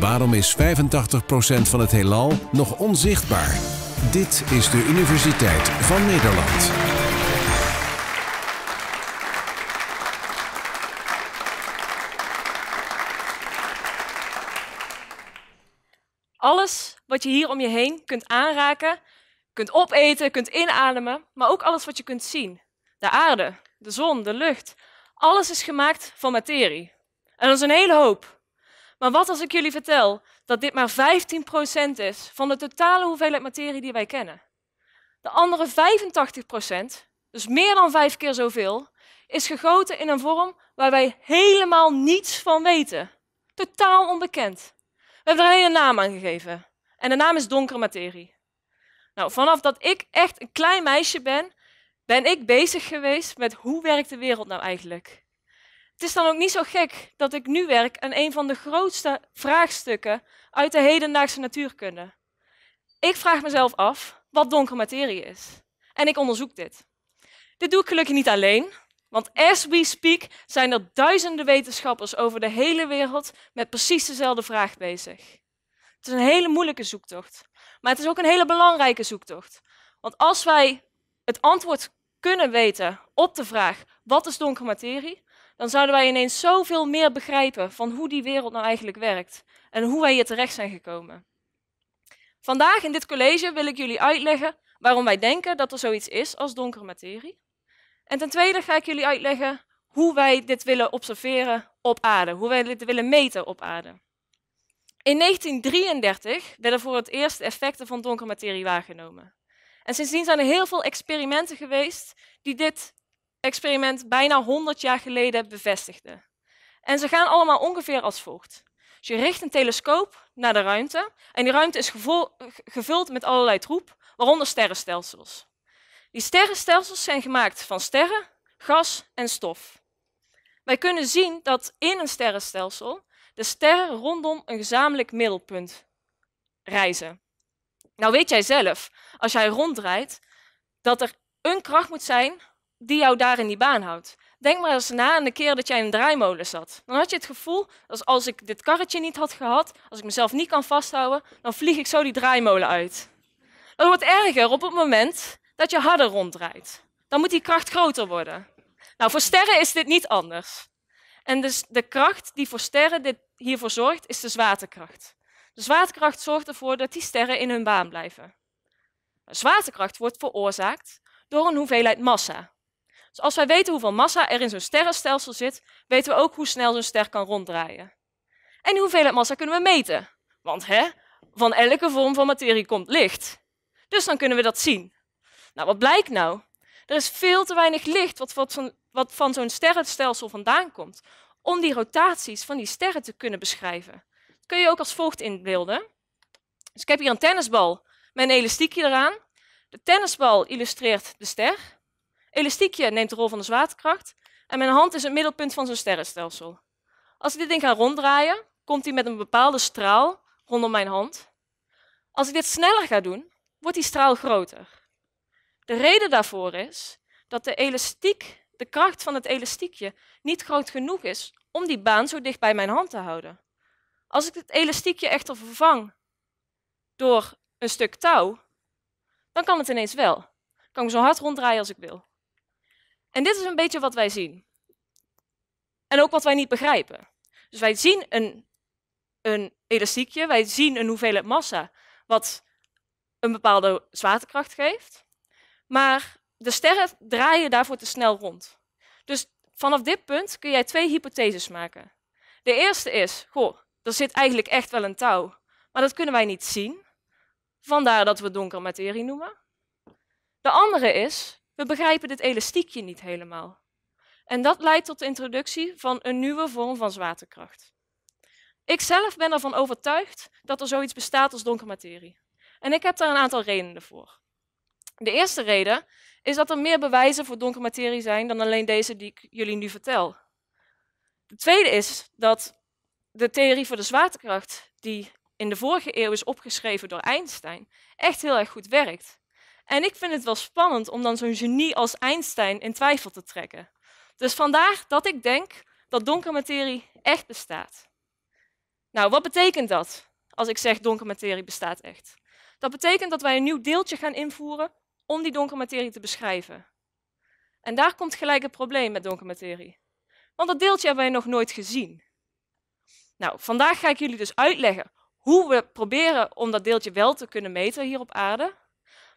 Waarom is 85% van het heelal nog onzichtbaar? Dit is de Universiteit van Nederland. Alles wat je hier om je heen kunt aanraken, kunt opeten, kunt inademen, maar ook alles wat je kunt zien. De aarde, de zon, de lucht. Alles is gemaakt van materie. En dat is een hele hoop. Maar wat als ik jullie vertel dat dit maar 15% is van de totale hoeveelheid materie die wij kennen? De andere 85%, dus meer dan vijf keer zoveel, is gegoten in een vorm waar wij helemaal niets van weten. Totaal onbekend. We hebben er een hele naam aan gegeven. En de naam is donkere materie. Nou, vanaf dat ik echt een klein meisje ben, ben ik bezig geweest met hoe werkt de wereld nou eigenlijk? het is dan ook niet zo gek dat ik nu werk aan een van de grootste vraagstukken uit de hedendaagse natuurkunde. Ik vraag mezelf af wat donkere materie is. En ik onderzoek dit. Dit doe ik gelukkig niet alleen, want as we speak zijn er duizenden wetenschappers over de hele wereld met precies dezelfde vraag bezig. Het is een hele moeilijke zoektocht, maar het is ook een hele belangrijke zoektocht. Want als wij het antwoord kunnen weten op de vraag wat is donkere materie, dan zouden wij ineens zoveel meer begrijpen van hoe die wereld nou eigenlijk werkt en hoe wij hier terecht zijn gekomen. Vandaag in dit college wil ik jullie uitleggen waarom wij denken dat er zoiets is als donkere materie. En ten tweede ga ik jullie uitleggen hoe wij dit willen observeren op aarde, hoe wij dit willen meten op aarde. In 1933 werden voor het eerst de effecten van donkere materie waargenomen. En sindsdien zijn er heel veel experimenten geweest die dit experiment bijna 100 jaar geleden bevestigde. En ze gaan allemaal ongeveer als volgt. je richt een telescoop naar de ruimte en die ruimte is gevuld met allerlei troep, waaronder sterrenstelsels. Die sterrenstelsels zijn gemaakt van sterren, gas en stof. Wij kunnen zien dat in een sterrenstelsel de sterren rondom een gezamenlijk middelpunt reizen. Nou weet jij zelf, als jij ronddraait, dat er een kracht moet zijn die jou daar in die baan houdt. Denk maar eens na aan de keer dat jij in een draaimolen zat. Dan had je het gevoel dat als ik dit karretje niet had gehad, als ik mezelf niet kan vasthouden, dan vlieg ik zo die draaimolen uit. Dat wordt erger op het moment dat je harder ronddraait. Dan moet die kracht groter worden. Nou, voor sterren is dit niet anders. En dus de kracht die voor sterren dit hiervoor zorgt, is de zwaartekracht. De zwaartekracht zorgt ervoor dat die sterren in hun baan blijven. De zwaartekracht wordt veroorzaakt door een hoeveelheid massa. Dus als wij weten hoeveel massa er in zo'n sterrenstelsel zit, weten we ook hoe snel zo'n ster kan ronddraaien. En die hoeveelheid massa kunnen we meten. Want hè, van elke vorm van materie komt licht. Dus dan kunnen we dat zien. Nou, wat blijkt nou? Er is veel te weinig licht wat, van, wat van zo'n sterrenstelsel vandaan komt, om die rotaties van die sterren te kunnen beschrijven. Dat kun je ook als volgt inbeelden. Dus ik heb hier een tennisbal met een elastiekje eraan. De tennisbal illustreert de ster. Elastiekje neemt de rol van de zwaartekracht. En mijn hand is het middelpunt van zijn sterrenstelsel. Als ik dit ding ga ronddraaien, komt hij met een bepaalde straal rondom mijn hand. Als ik dit sneller ga doen, wordt die straal groter. De reden daarvoor is dat de elastiek, de kracht van het elastiekje, niet groot genoeg is om die baan zo dicht bij mijn hand te houden. Als ik het elastiekje echter vervang door een stuk touw, dan kan het ineens wel. kan ik zo hard ronddraaien als ik wil. En dit is een beetje wat wij zien. En ook wat wij niet begrijpen. Dus wij zien een, een elastiekje, wij zien een hoeveelheid massa wat een bepaalde zwaartekracht geeft. Maar de sterren draaien daarvoor te snel rond. Dus vanaf dit punt kun jij twee hypotheses maken. De eerste is, goh, er zit eigenlijk echt wel een touw, maar dat kunnen wij niet zien. Vandaar dat we donkere materie noemen. De andere is, we begrijpen dit elastiekje niet helemaal. En dat leidt tot de introductie van een nieuwe vorm van zwaartekracht. Ik zelf ben ervan overtuigd dat er zoiets bestaat als donkere materie. En ik heb daar een aantal redenen voor. De eerste reden is dat er meer bewijzen voor donkere materie zijn dan alleen deze die ik jullie nu vertel. De tweede is dat de theorie voor de zwaartekracht, die in de vorige eeuw is opgeschreven door Einstein, echt heel erg goed werkt. En ik vind het wel spannend om dan zo'n genie als Einstein in twijfel te trekken. Dus vandaar dat ik denk dat donkere materie echt bestaat. Nou, wat betekent dat als ik zeg donkere materie bestaat echt? Dat betekent dat wij een nieuw deeltje gaan invoeren om die donkere materie te beschrijven. En daar komt gelijk het probleem met donkere materie. Want dat deeltje hebben wij nog nooit gezien. Nou, vandaag ga ik jullie dus uitleggen hoe we proberen om dat deeltje wel te kunnen meten hier op aarde.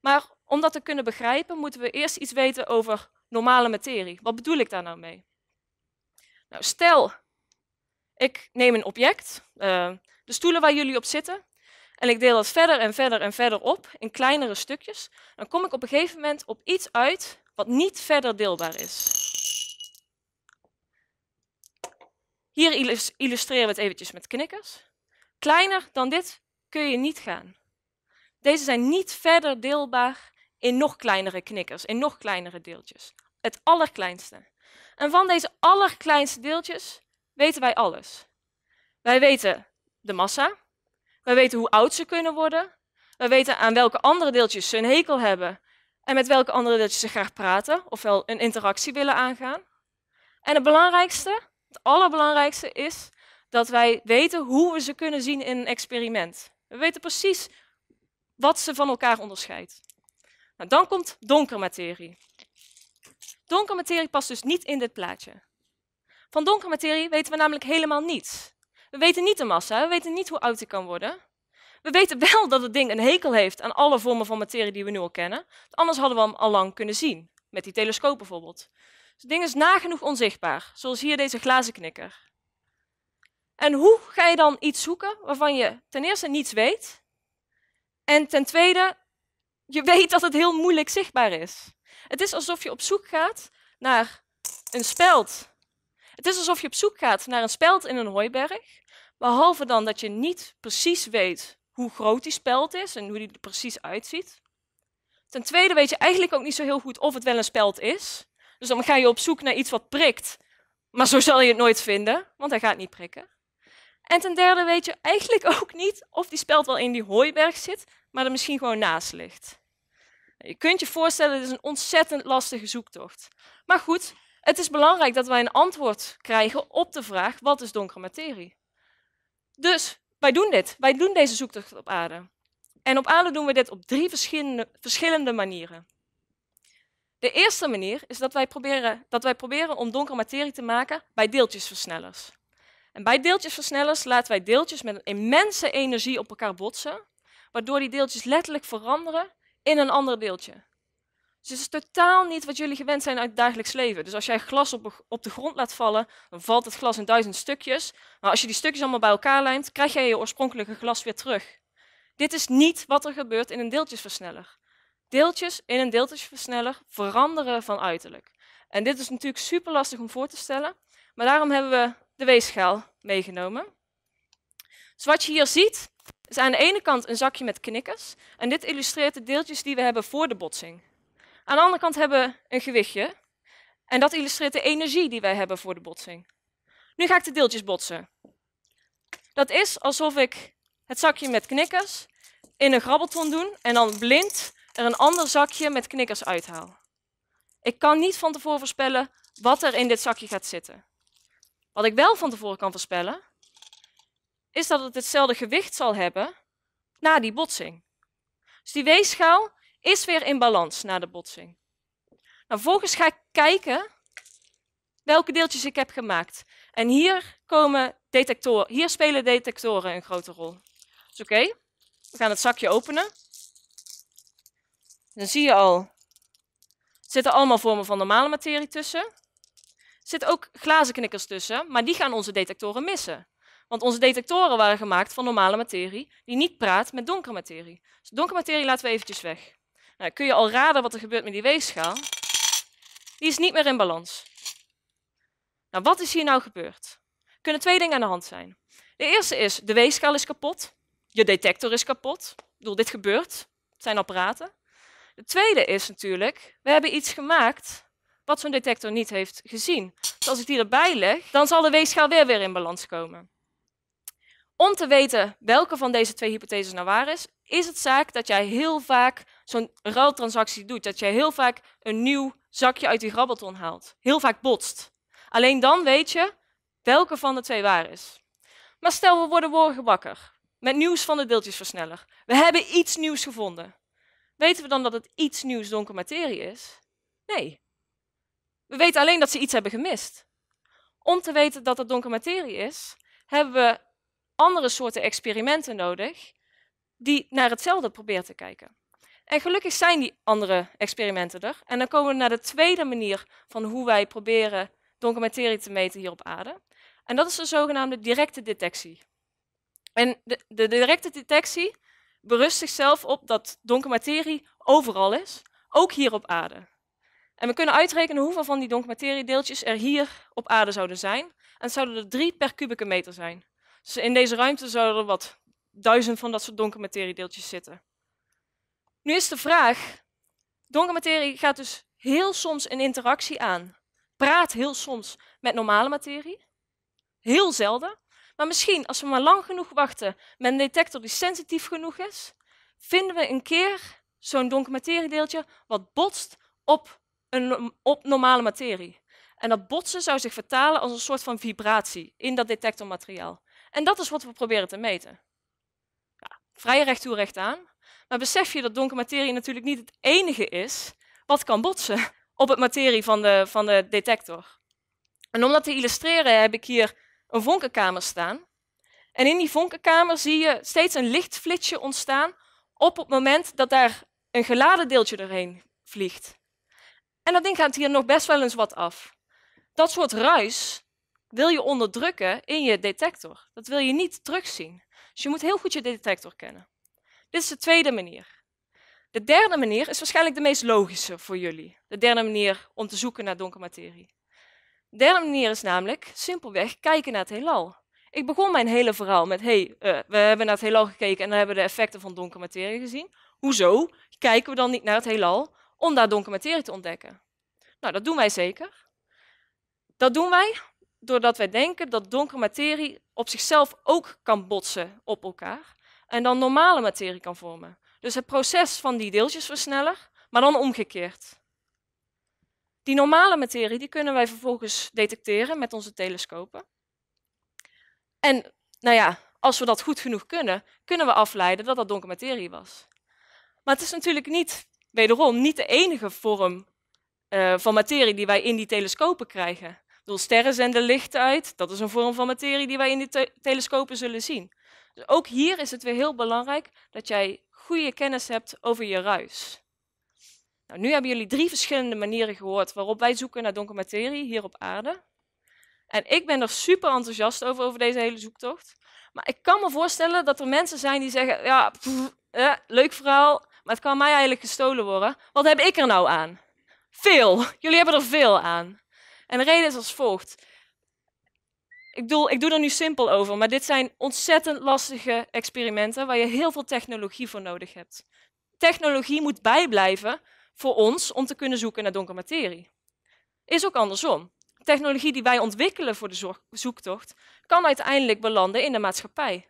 Maar om dat te kunnen begrijpen, moeten we eerst iets weten over normale materie. Wat bedoel ik daar nou mee? Nou, stel, ik neem een object, eh, de stoelen waar jullie op zitten, en ik deel dat verder en verder en verder op in kleinere stukjes, dan kom ik op een gegeven moment op iets uit wat niet verder deelbaar is. Hier illustreren we het eventjes met knikkers. Kleiner dan dit kun je niet gaan. Deze zijn niet verder deelbaar in nog kleinere knikkers, in nog kleinere deeltjes. Het allerkleinste. En van deze allerkleinste deeltjes weten wij alles. Wij weten de massa, wij weten hoe oud ze kunnen worden, wij weten aan welke andere deeltjes ze een hekel hebben en met welke andere deeltjes ze graag praten, ofwel een interactie willen aangaan. En het belangrijkste, het allerbelangrijkste is dat wij weten hoe we ze kunnen zien in een experiment. We weten precies wat ze van elkaar onderscheidt. Nou, dan komt donkere materie. Donkere materie past dus niet in dit plaatje. Van donkere materie weten we namelijk helemaal niets. We weten niet de massa, we weten niet hoe oud die kan worden. We weten wel dat het ding een hekel heeft aan alle vormen van materie die we nu al kennen. Anders hadden we hem al lang kunnen zien, met die telescoop bijvoorbeeld. Dus het ding is nagenoeg onzichtbaar, zoals hier deze glazen knikker. En hoe ga je dan iets zoeken waarvan je ten eerste niets weet en ten tweede je weet dat het heel moeilijk zichtbaar is. Het is alsof je op zoek gaat naar een speld. Het is alsof je op zoek gaat naar een speld in een hooiberg, behalve dan dat je niet precies weet hoe groot die speld is en hoe die er precies uitziet. Ten tweede weet je eigenlijk ook niet zo heel goed of het wel een speld is. Dus dan ga je op zoek naar iets wat prikt, maar zo zal je het nooit vinden, want hij gaat niet prikken. En ten derde weet je eigenlijk ook niet of die speld wel in die hooiberg zit, maar er misschien gewoon naast ligt. Je kunt je voorstellen, dit is een ontzettend lastige zoektocht. Maar goed, het is belangrijk dat wij een antwoord krijgen op de vraag: wat is donkere materie? Dus wij doen dit. Wij doen deze zoektocht op aarde. En op aarde doen we dit op drie verschillende, verschillende manieren. De eerste manier is dat wij, proberen, dat wij proberen om donkere materie te maken bij deeltjesversnellers. En bij deeltjesversnellers laten wij deeltjes met een immense energie op elkaar botsen waardoor die deeltjes letterlijk veranderen in een ander deeltje. Dus het is totaal niet wat jullie gewend zijn uit het dagelijks leven. Dus als jij glas op, de grond laat vallen, dan valt het glas in duizend stukjes. Maar als je die stukjes allemaal bij elkaar lijmt, krijg jij je oorspronkelijke glas weer terug. Dit is niet wat er gebeurt in een deeltjesversneller. Deeltjes in een deeltjesversneller veranderen van uiterlijk. En dit is natuurlijk super lastig om voor te stellen, maar daarom hebben we de weegschaal meegenomen. Dus wat je hier ziet, is aan de ene kant een zakje met knikkers. En dit illustreert de deeltjes die we hebben voor de botsing. Aan de andere kant hebben we een gewichtje. En dat illustreert de energie die wij hebben voor de botsing. Nu ga ik de deeltjes botsen. Dat is alsof ik het zakje met knikkers in een grabbelton doe en dan blind er een ander zakje met knikkers uithaal. Ik kan niet van tevoren voorspellen wat er in dit zakje gaat zitten. Wat ik wel van tevoren kan voorspellen, is dat het hetzelfde gewicht zal hebben na die botsing. Dus die weegschaal is weer in balans na de botsing. Nou, vervolgens ga ik kijken welke deeltjes ik heb gemaakt. En hier, komen detectoren, hier spelen detectoren een grote rol. Dus oké, we gaan het zakje openen. Dan zie je al, er zitten allemaal vormen van normale materie tussen. Er zitten ook knikkers tussen, maar die gaan onze detectoren missen. Want onze detectoren waren gemaakt van normale materie, die niet praat met donkere materie. Dus donkere materie laten we eventjes weg. Nou, kun je al raden wat er gebeurt met die weegschaal? Die is niet meer in balans. Nou, wat is hier nou gebeurd? Er kunnen twee dingen aan de hand zijn. De eerste is, de weegschaal is kapot. Je detector is kapot. Ik bedoel, dit gebeurt. Het zijn apparaten. De tweede is natuurlijk, we hebben iets gemaakt wat zo'n detector niet heeft gezien. Dus als ik die erbij leg, dan zal de weegschaal weer weer in balans komen. Om te weten welke van deze twee hypotheses nou waar is, is het zaak dat jij heel vaak zo'n ruiltransactie doet. Dat jij heel vaak een nieuw zakje uit die grabbelton haalt. Heel vaak botst. Alleen dan weet je welke van de twee waar is. Maar stel we worden morgen wakker met nieuws van de deeltjesversneller. We hebben iets nieuws gevonden. Weten we dan dat het iets nieuws donker materie is? Nee. We weten alleen dat ze iets hebben gemist. Om te weten dat het donker materie is, hebben we andere soorten experimenten nodig die naar hetzelfde proberen te kijken. En gelukkig zijn die andere experimenten er. En dan komen we naar de tweede manier van hoe wij proberen donkere materie te meten hier op aarde. En dat is de zogenaamde directe detectie. En de, de directe detectie berust zichzelf op dat donkere materie overal is, ook hier op aarde. En we kunnen uitrekenen hoeveel van die donkere deeltjes er hier op aarde zouden zijn. En zouden er drie per kubieke meter zijn. Dus in deze ruimte zouden er wat duizend van dat soort donkere materiedeeltjes zitten. Nu is de vraag, donkere materie gaat dus heel soms een interactie aan. Praat heel soms met normale materie. Heel zelden. Maar misschien, als we maar lang genoeg wachten met een detector die sensitief genoeg is, vinden we een keer zo'n donker materiedeeltje wat botst op, een, op normale materie. En dat botsen zou zich vertalen als een soort van vibratie in dat detectormateriaal. En dat is wat we proberen te meten. Ja, vrije recht toe, recht aan. Maar besef je dat donkere materie natuurlijk niet het enige is wat kan botsen op het materie van de, van de detector. En om dat te illustreren heb ik hier een vonkenkamer staan. En in die vonkenkamer zie je steeds een lichtflitsje ontstaan op het moment dat daar een geladen deeltje doorheen vliegt. En dat ding gaat hier nog best wel eens wat af. Dat soort ruis wil je onderdrukken in je detector. Dat wil je niet terugzien. Dus je moet heel goed je detector kennen. Dit is de tweede manier. De derde manier is waarschijnlijk de meest logische voor jullie. De derde manier om te zoeken naar donkere materie. De derde manier is namelijk simpelweg kijken naar het heelal. Ik begon mijn hele verhaal met, hey, eh, we hebben naar het heelal gekeken en dan hebben we de effecten van donkere materie gezien. Hoezo kijken we dan niet naar het heelal om daar donkere materie te ontdekken? Nou, dat doen wij zeker. Dat doen wij doordat wij denken dat donkere materie op zichzelf ook kan botsen op elkaar en dan normale materie kan vormen. Dus het proces van die deeltjes versneller, maar dan omgekeerd. Die normale materie die kunnen wij vervolgens detecteren met onze telescopen. En nou ja, als we dat goed genoeg kunnen, kunnen we afleiden dat dat donkere materie was. Maar het is natuurlijk niet, wederom, niet de enige vorm eh, van materie die wij in die telescopen krijgen. Door sterren zenden licht uit. Dat is een vorm van materie die wij in de telescopen zullen zien. Dus ook hier is het weer heel belangrijk dat jij goede kennis hebt over je ruis. Nou, nu hebben jullie drie verschillende manieren gehoord waarop wij zoeken naar donkere materie hier op aarde. En ik ben er super enthousiast over, over deze hele zoektocht. Maar ik kan me voorstellen dat er mensen zijn die zeggen, ja, ja eh, leuk verhaal, maar het kan mij eigenlijk gestolen worden. Wat heb ik er nou aan? Veel. Jullie hebben er veel aan. En de reden is als volgt. Ik, ik doe er nu simpel over, maar dit zijn ontzettend lastige experimenten waar je heel veel technologie voor nodig hebt. Technologie moet bijblijven voor ons om te kunnen zoeken naar donkere materie. Is ook andersom. Technologie die wij ontwikkelen voor de zoektocht kan uiteindelijk belanden in de maatschappij.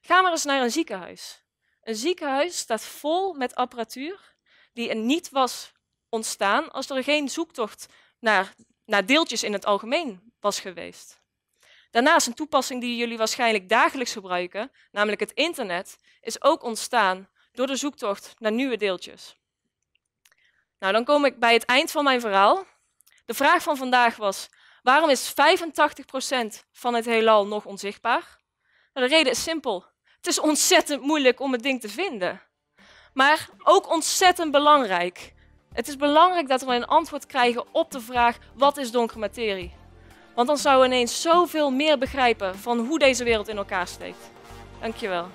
Ga maar eens naar een ziekenhuis. Een ziekenhuis staat vol met apparatuur die er niet was ontstaan als er geen zoektocht naar naar deeltjes in het algemeen was geweest. Daarnaast een toepassing die jullie waarschijnlijk dagelijks gebruiken, namelijk het internet, is ook ontstaan door de zoektocht naar nieuwe deeltjes. Nou, dan kom ik bij het eind van mijn verhaal. De vraag van vandaag was, waarom is 85% van het heelal nog onzichtbaar? Nou, de reden is simpel. Het is ontzettend moeilijk om het ding te vinden. Maar ook ontzettend belangrijk. Het is belangrijk dat we een antwoord krijgen op de vraag: wat is donkere materie? Want dan zouden we ineens zoveel meer begrijpen van hoe deze wereld in elkaar steekt. Dankjewel.